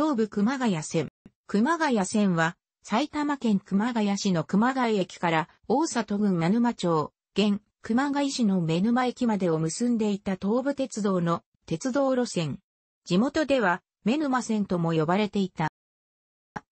東武熊谷線。熊谷線は、埼玉県熊谷市の熊谷駅から大里郡名沼町、現熊谷市の目沼駅までを結んでいた東武鉄道の鉄道路線。地元では、目沼線とも呼ばれていた。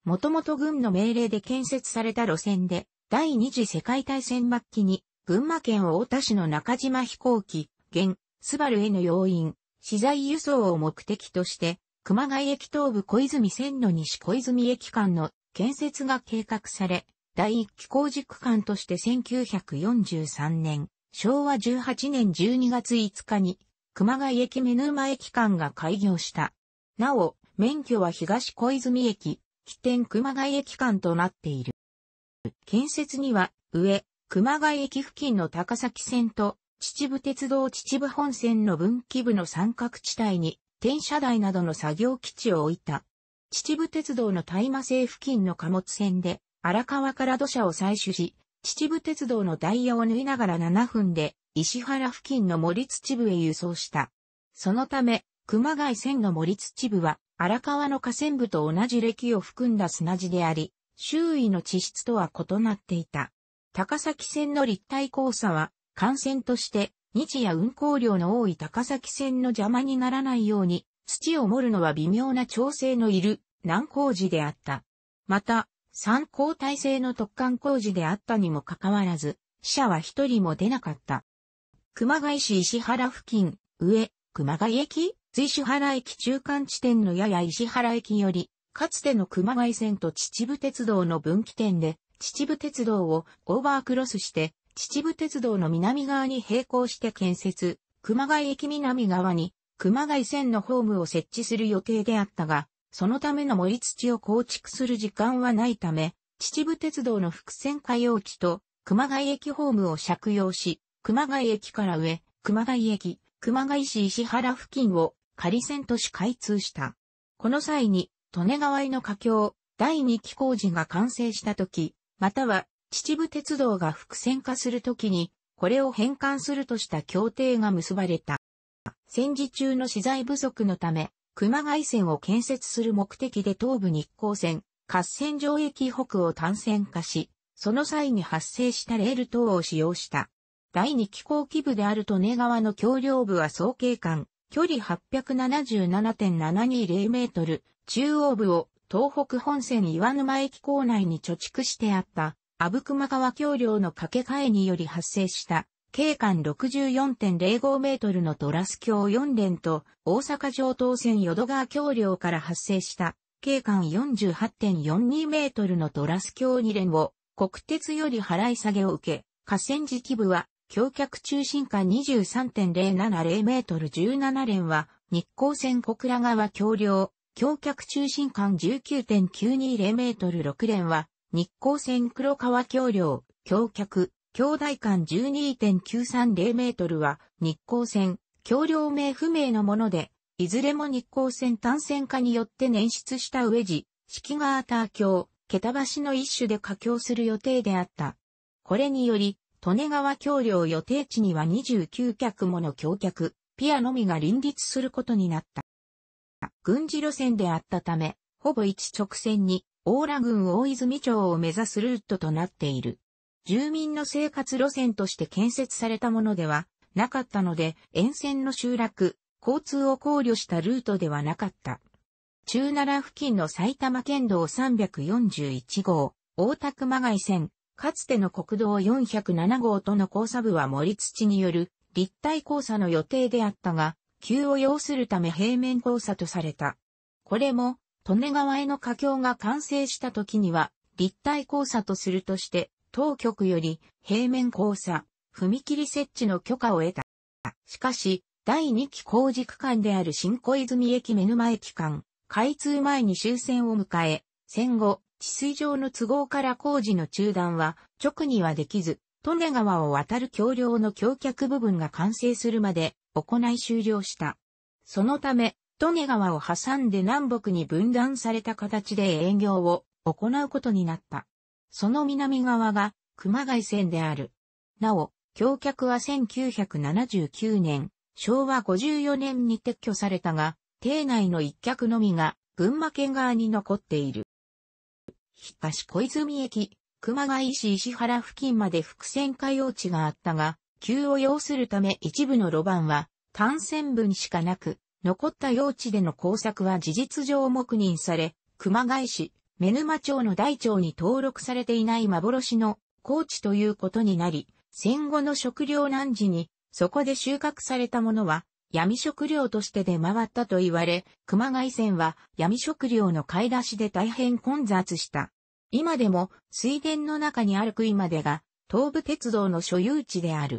もともと軍の命令で建設された路線で、第二次世界大戦末期に、群馬県太田市の中島飛行機、現、スバルへの要員、資材輸送を目的として、熊谷駅東部小泉線の西小泉駅間の建設が計画され、第一期工事区間として1943年、昭和18年12月5日に、熊谷駅目沼駅間が開業した。なお、免許は東小泉駅、起点熊谷駅間となっている。建設には、上、熊谷駅付近の高崎線と、秩父鉄道秩父本線の分岐部の三角地帯に、転車台などの作業基地を置いた。秩父鉄道の大麻製付近の貨物船で、荒川から土砂を採取し、秩父鉄道のダイヤを縫いながら7分で、石原付近の森秩父へ輸送した。そのため、熊谷線の森秩父は、荒川の河川部と同じ歴を含んだ砂地であり、周囲の地質とは異なっていた。高崎線の立体交差は、幹線として日夜運行量の多い高崎線の邪魔にならないように、土を盛るのは微妙な調整のいる難工事であった。また、三交代制の突貫工事であったにもかかわらず、死者は一人も出なかった。熊谷市石原付近、上、熊谷駅、随所原駅中間地点のやや石原駅より、かつての熊谷線と秩父鉄道の分岐点で、秩父鉄道をオーバークロスして、秩父鉄道の南側に並行して建設、熊谷駅南側に熊谷線のホームを設置する予定であったが、そのための森土を構築する時間はないため、秩父鉄道の伏線化用地と熊谷駅ホームを借用し、熊谷駅から上、熊谷駅、熊谷市石原付近を仮線都市開通した。この際に、利根川井の架橋、第2期工事が完成した時、または秩父鉄道が伏線化するときに、これを返還するとした協定が結ばれた。戦時中の資材不足のため、熊谷線を建設する目的で東武日光線、合戦上駅北を単線化し、その際に発生したレール等を使用した。第二機構基部である利根川の橋梁部は総計間、距離877.720メートル、中央部を東北本線岩沼駅構内に貯蓄してあった阿武隈川橋梁の架け替えにより発生した、景観64.05メートルのトラス橋4連と、大阪城東線淀川橋梁から発生した、景観48.42メートルのトラス橋2連を、国鉄より払い下げを受け、河川敷部は、橋脚中心間23.070メートル17連は、日光線小倉川橋梁、橋脚中心間19.920メートル6連は、日光線黒川橋梁、橋脚、橋台間12.930メートルは、日光線、橋梁名不明のもので、いずれも日光線単線化によって捻出した上地、式川田橋、桁橋の一種で架橋する予定であった。これにより、利根川橋梁予定地には29脚もの橋脚、ピアのみが林立することになった。軍事路線であったため、ほぼ一直線に大良郡大泉町を目指すルートとなっている。住民の生活路線として建設されたものではなかったので、沿線の集落、交通を考慮したルートではなかった。中奈良付近の埼玉県道341号、大田熊谷線、かつての国道407号との交差部は森土による立体交差の予定であったが、急を要するため平面交差とされた。これも利根川への架橋が完成した時には、立体交差とするとして、当局より平面交差、踏切設置の許可を得た。しかし、第2期工事区間である新小泉駅目沼駅間、開通前に終戦を迎え、戦後、治水上の都合から工事の中断は直にはできず、利根川を渡る橋梁の橋脚部分が完成するまで行い終了した。そのため、利根川を挟んで南北に分断された形で営業を行うことになった。その南側が熊谷線である。なお、橋脚は1979年、昭和54年に撤去されたが、邸内の一脚のみが群馬県側に残っている。東小泉駅、熊谷市石原付近まで伏線海用地があったが、急を要するため一部の路盤は単線分しかなく、残った用地での工作は事実上黙認され、熊谷市、目沼町の大町に登録されていない幻の高地ということになり、戦後の食糧難時に、そこで収穫されたものは、闇食料として出回ったと言われ、熊谷線は闇食料の買い出しで大変混雑した。今でも水田の中にある杭までが東武鉄道の所有地である。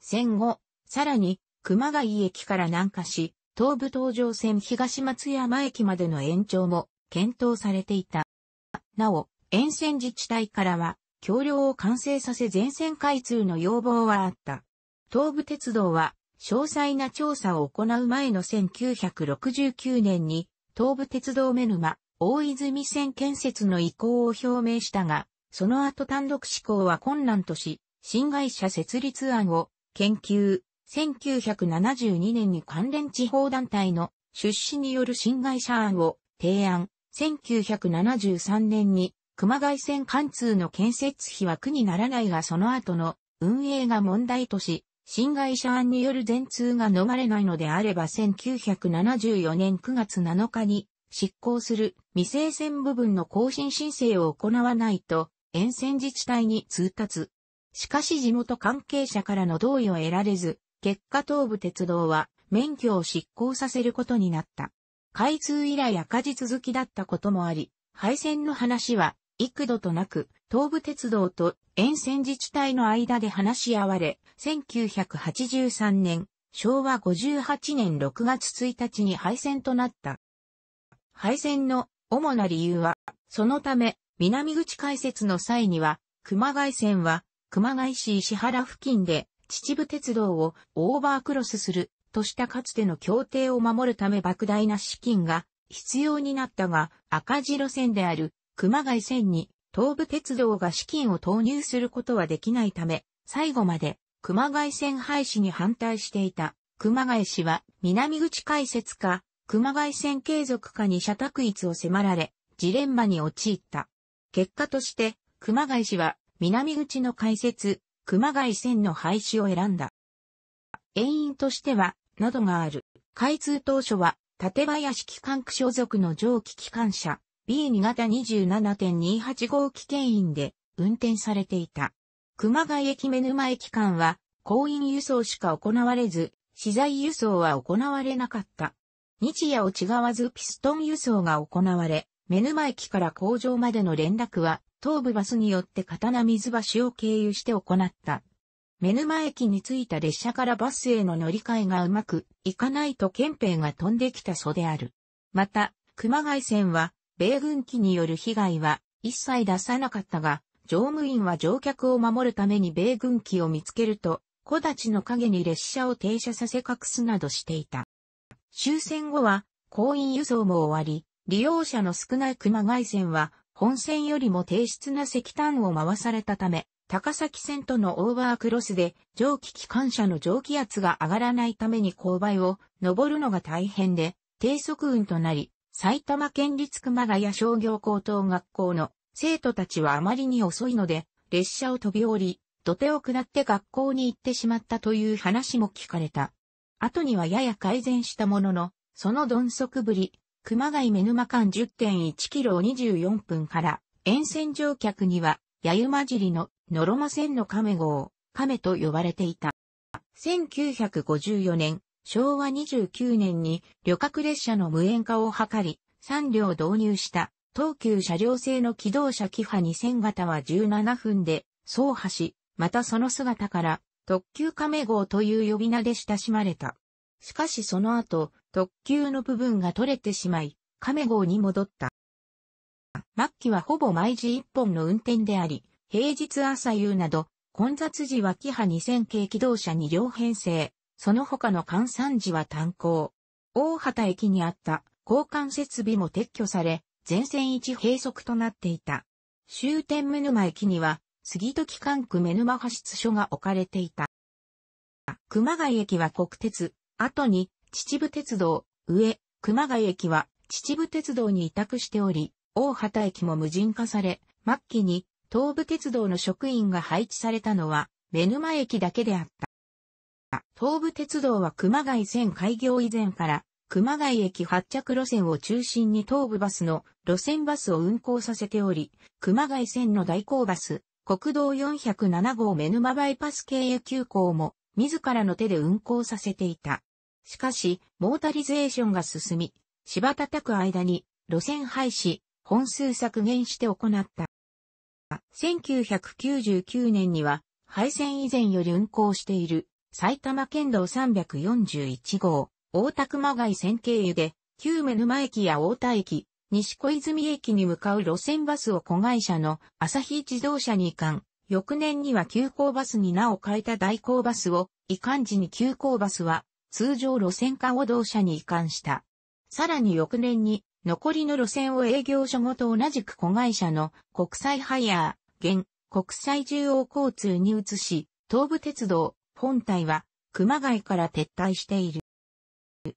戦後、さらに熊谷駅から南下し、東武東上線東松山駅までの延長も検討されていた。なお、沿線自治体からは、橋梁を完成させ全線開通の要望はあった。東武鉄道は、詳細な調査を行う前の1969年に、東武鉄道目沼、大泉線建設の意向を表明したが、その後単独施行は困難とし、新会社設立案を研究、1972年に関連地方団体の出資による新会社案を提案。1973年に熊谷線貫通の建設費は苦にならないがその後の運営が問題とし、新会社案による全通が逃れないのであれば1974年9月7日に執行する未成線部分の更新申請を行わないと沿線自治体に通達。しかし地元関係者からの同意を得られず、結果東武鉄道は免許を執行させることになった。開通以来赤字続きだったこともあり、廃線の話は幾度となく東武鉄道と沿線自治体の間で話し合われ、1983年、昭和58年6月1日に廃線となった。廃線の主な理由は、そのため、南口開設の際には、熊谷線は、熊谷市石原付近で秩父鉄道をオーバークロスするとしたかつての協定を守るため莫大な資金が必要になったが赤字路線である熊谷線に東武鉄道が資金を投入することはできないため最後まで熊谷線廃止に反対していた熊谷市は南口開設か熊谷線継続かに社宅一を迫られジレンマに陥った。結果として熊谷市は南口の開設、熊谷線の廃止を選んだ。遠因としては、などがある。開通当初は、立林機関区所属の蒸気機関車 B2 型27.28号機牽引で運転されていた。熊谷駅目沼駅間は、公員輸送しか行われず、資材輸送は行われなかった。日夜を違わずピストン輸送が行われ、目沼駅から工場までの連絡は東武バスによって刀水橋を経由して行った。目沼駅に着いた列車からバスへの乗り換えがうまくいかないと憲兵が飛んできたそうである。また、熊谷線は、米軍機による被害は一切出さなかったが、乗務員は乗客を守るために米軍機を見つけると、木立の陰に列車を停車させ隠すなどしていた。終戦後は、行員輸送も終わり、利用者の少ない熊谷線は本線よりも低質な石炭を回されたため、高崎線とのオーバークロスで蒸気機関車の蒸気圧が上がらないために勾配を登るのが大変で、低速運となり、埼玉県立熊谷商業高等学校の生徒たちはあまりに遅いので、列車を飛び降り、土手を下って学校に行ってしまったという話も聞かれた。後にはやや改善したものの、その鈍足ぶり、熊谷目沼間10.1キロを24分から、沿線乗客には、やゆまじりの、のろま線の亀号、亀と呼ばれていた。1954年、昭和29年に旅客列車の無縁化を図り、3両導入した東急車両製の機動車キハ2000型は17分で走破し、またその姿から特急亀号という呼び名で親しまれた。しかしその後、特急の部分が取れてしまい、亀号に戻った。末期はほぼ毎時一本の運転であり、平日朝夕など、混雑時はキハ2000系機動車2両編成、その他の換算時は単行。大畑駅にあった交換設備も撤去され、全線一閉塞となっていた。終点目沼駅には、杉時管区目沼派出所が置かれていた。熊谷駅は国鉄、後に秩父鉄道、上、熊谷駅は秩父鉄道に委託しており、大畑駅も無人化され、末期に東武鉄道の職員が配置されたのは、目沼駅だけであった。東武鉄道は熊谷線開業以前から、熊谷駅発着路線を中心に東武バスの路線バスを運行させており、熊谷線の代行バス、国道407号目沼バイパス経営急行も、自らの手で運行させていた。しかし、モータリゼーションが進み、芝叩く間に路線廃止、本数削減して行った。1999年には、廃線以前より運行している埼玉県道341号、大田熊谷線経由で、旧目沼駅や大田駅、西小泉駅に向かう路線バスを子会社の朝日自動車に移管。翌年には急行バスに名を変えた代行バスを、移管時に急行バスは通常路線化を同社に移管した。さらに翌年に、残りの路線を営業所ごと同じく子会社の国際ハイヤー、現、国際中央交通に移し、東武鉄道、本体は、熊谷から撤退している。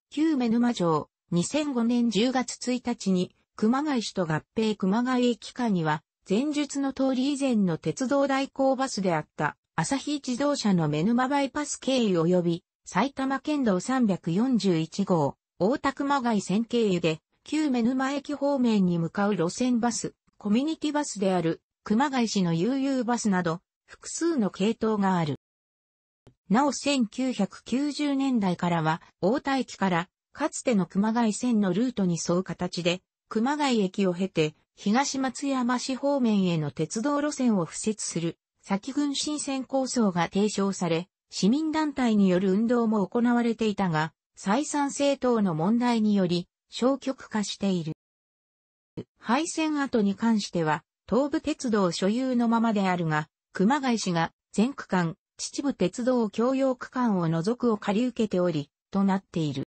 旧目沼城、2005年10月1日に、熊谷市と合併熊谷駅間には、前述の通り以前の鉄道代行バスであった、朝日自動車の目沼バイパス経由及び、埼玉県道341号、大田熊谷線経由で、旧目沼駅方面に向かう路線バス、コミュニティバスである、熊谷市の悠々バスなど、複数の系統がある。なお1990年代からは、大田駅から、かつての熊谷線のルートに沿う形で、熊谷駅を経て、東松山市方面への鉄道路線を敷設する、先軍新線構想が提唱され、市民団体による運動も行われていたが、再三政党の問題により消極化している。廃線跡に関しては、東武鉄道所有のままであるが、熊谷市が全区間、秩父鉄道共用区間を除くを借り受けており、となっている。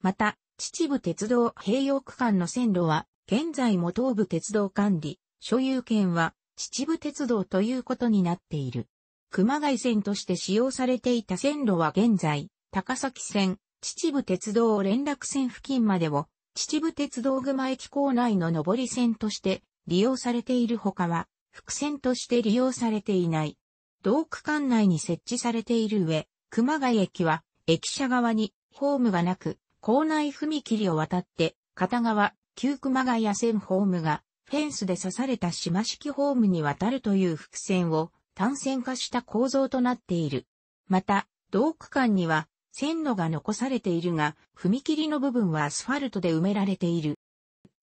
また、秩父鉄道併用区間の線路は、現在も東武鉄道管理、所有権は秩父鉄道ということになっている。熊谷線として使用されていた線路は現在、高崎線、秩父鉄道連絡線付近までを、秩父鉄道熊駅構内の上り線として利用されているほかは、伏線として利用されていない。同区間内に設置されている上、熊谷駅は、駅舎側にホームがなく、構内踏切を渡って、片側、旧熊谷線ホームが、フェンスで刺された島式ホームに渡るという伏線を単線化した構造となっている。また、同区間には線路が残されているが、踏切の部分はアスファルトで埋められている。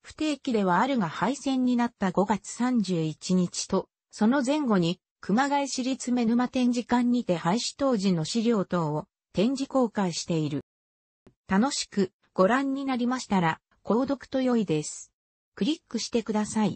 不定期ではあるが廃線になった5月31日と、その前後に熊谷市立目沼展示館にて廃止当時の資料等を展示公開している。楽しくご覧になりましたら、購読と良いです。クリックしてください。